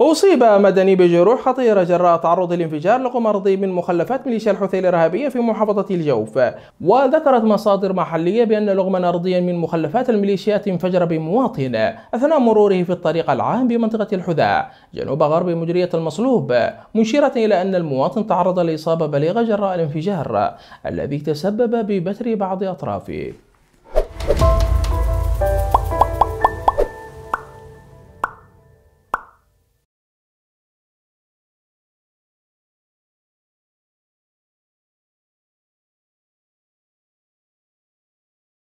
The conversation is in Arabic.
أصيب مدني بجروح خطيرة جراء تعرض الانفجار لقمرضي من مخلفات ميليشيا الحوثي الإرهابية في محافظة الجوف وذكرت مصادر محلية بأن لغما أرضيا من مخلفات الميليشيات انفجر بمواطن أثناء مروره في الطريق العام بمنطقة الحذاء جنوب غرب مجرية المصلوب مشيرة إلى أن المواطن تعرض لإصابة بليغة جراء الانفجار الذي تسبب ببتر بعض أطرافه